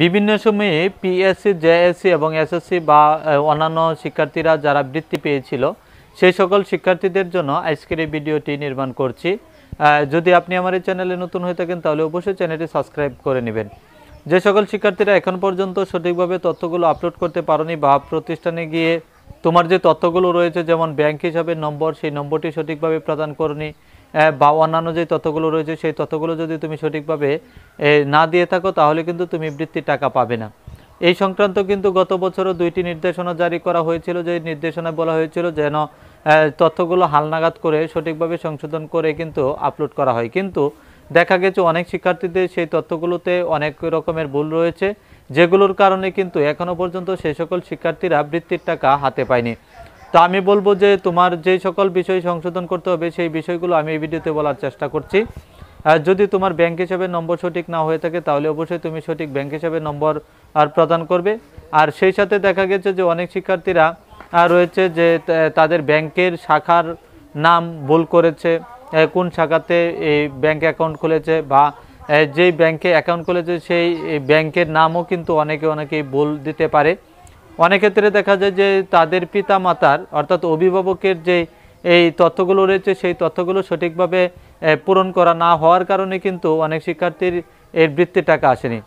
বিভিন্ন সময়ে PSC JSC এবং এসএসসি বা অন্যান্য শিক্ষার্থীরা যারা বৃত্তি পেয়েছিল সেই সকল শিক্ষার্থীদের জন্য আজকের এই ভিডিওটি নির্মাণ করছি যদি আপনি আমার এই চ্যানেলে নতুন হয়ে থাকেন তাহলে অবশ্যই চ্যানেলটি সাবস্ক্রাইব করে নেবেন যে সকল শিক্ষার্থীরা এখন পর্যন্ত সঠিকভাবে তথ্যগুলো আপলোড করতে পারোনি বা প্রতিষ্ঠানে গিয়ে তোমার যে তথ্যগুলো রয়েছে যেমন ব্যাংক হিসাবে নম্বর সেই নম্বরটি সঠিকভাবে প্রদান করেনি বা অন্যান্য যে তথ্যগুলো রয়েছে সেই তথ্যগুলো যদি তুমি সঠিকভাবে না দিয়ে থাকো তাহলে কিন্তু তুমি বৃত্তির টাকা পাবে না এই সংক্রান্ত কিন্তু গত বছরও দুইটি নির্দেশনা জারি করা হয়েছিল যে নির্দেশনায় বলা হয়েছিল যেন তথ্যগুলো হালনাগাদ করে সঠিকভাবে সংশোধন করে কিন্তু আপলোড করা হয় কিন্তু দেখা গেছে অনেক শিক্ষার্থীদের সেই তথ্যগুলোতে অনেক রকমের ভুল রয়েছে যেগুলোর কারণে কিন্তু এখনও পর্যন্ত সেই সকল শিক্ষার্থীরা বৃত্তির টাকা হাতে পায়নি তো আমি বলবো যে তোমার যে সকল বিষয় সংশোধন করতে হবে সেই বিষয়গুলো আমি এই ভিডিওতে বলার চেষ্টা করছি যদি তোমার ব্যাংক হিসাবে নম্বর সঠিক না হয়ে থাকে তাহলে অবশ্যই তুমি সঠিক ব্যাংক হিসাবে নম্বর আর প্রদান করবে আর সেই সাথে দেখা গেছে যে অনেক শিক্ষার্থীরা রয়েছে যে তাদের ব্যাংকের শাখার নাম ভুল করেছে কোন শাখাতে এই ব্যাংক অ্যাকাউন্ট খুলেছে বা যেই ব্যাংকে অ্যাকাউন্ট খুলেছে সেই ব্যাংকের নামও কিন্তু অনেকে অনেকেই ভুল দিতে পারে অনেক ক্ষেত্রে দেখা যায় যে তাদের পিতা মাতার অর্থাৎ অভিভাবকের যে এই তথ্যগুলো রয়েছে সেই তথ্যগুলো সঠিকভাবে পূরণ করা না হওয়ার কারণে কিন্তু অনেক শিক্ষার্থীর এর বৃত্তির টাকা আসেনি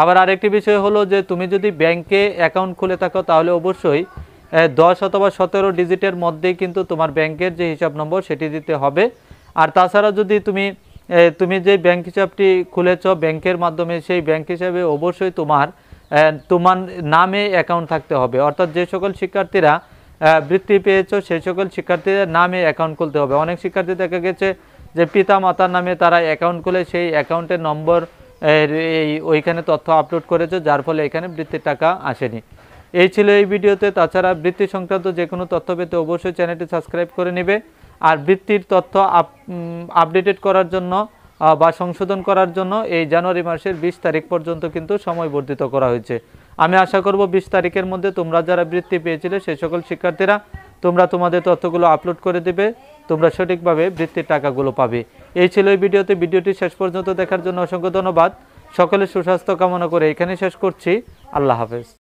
আবার আরেকটি বিষয় হলো যে তুমি যদি ব্যাংকে অ্যাকাউন্ট খুলে থাকো তাহলে অবশ্যই দশ অথবা সতেরো ডিজিটের মধ্যেই কিন্তু তোমার ব্যাংকের যে হিসাব নম্বর সেটি দিতে হবে আর তাছাড়া যদি তুমি তুমি যে ব্যাংক হিসাবটি খুলেছ ব্যাংকের মাধ্যমে সেই ব্যাংক হিসাবে অবশ্যই তোমার তোমার নামে অ্যাকাউন্ট থাকতে হবে অর্থাৎ যে সকল শিক্ষার্থীরা বৃত্তি পেয়েছ সেই সকল শিক্ষার্থীদের নামে অ্যাকাউন্ট খুলতে হবে অনেক শিক্ষার্থী দেখা গেছে যে পিতা মাতার নামে তারা অ্যাকাউন্ট খুলে সেই অ্যাকাউন্টের নম্বর এই ওইখানে তথ্য আপলোড করেছে যার ফলে এখানে বৃত্তির টাকা আসেনি এই ছিল এই ভিডিওতে তাছাড়া বৃত্তি সংক্রান্ত যে কোনো তথ্য পেতে অবশ্যই চ্যানেলটি সাবস্ক্রাইব করে নেবে আর বৃত্তির তথ্য আপডেটেড করার জন্য বা সংশোধন করার জন্য এই জানুয়ারি মাসের ২০ তারিখ পর্যন্ত কিন্তু সময় বর্ধিত করা হয়েছে আমি আশা করব ২০ তারিখের মধ্যে তোমরা যারা বৃত্তি পেয়েছিলে সেই সকল শিক্ষার্থীরা তোমরা তোমাদের তথ্যগুলো আপলোড করে দেবে তোমরা সঠিকভাবে বৃত্তির টাকাগুলো পাবে এই ছিল এই ভিডিওতে ভিডিওটি শেষ পর্যন্ত দেখার জন্য অসংখ্য ধন্যবাদ সকলের সুস্বাস্থ্য কামনা করে এখানে শেষ করছি আল্লাহ হাফেজ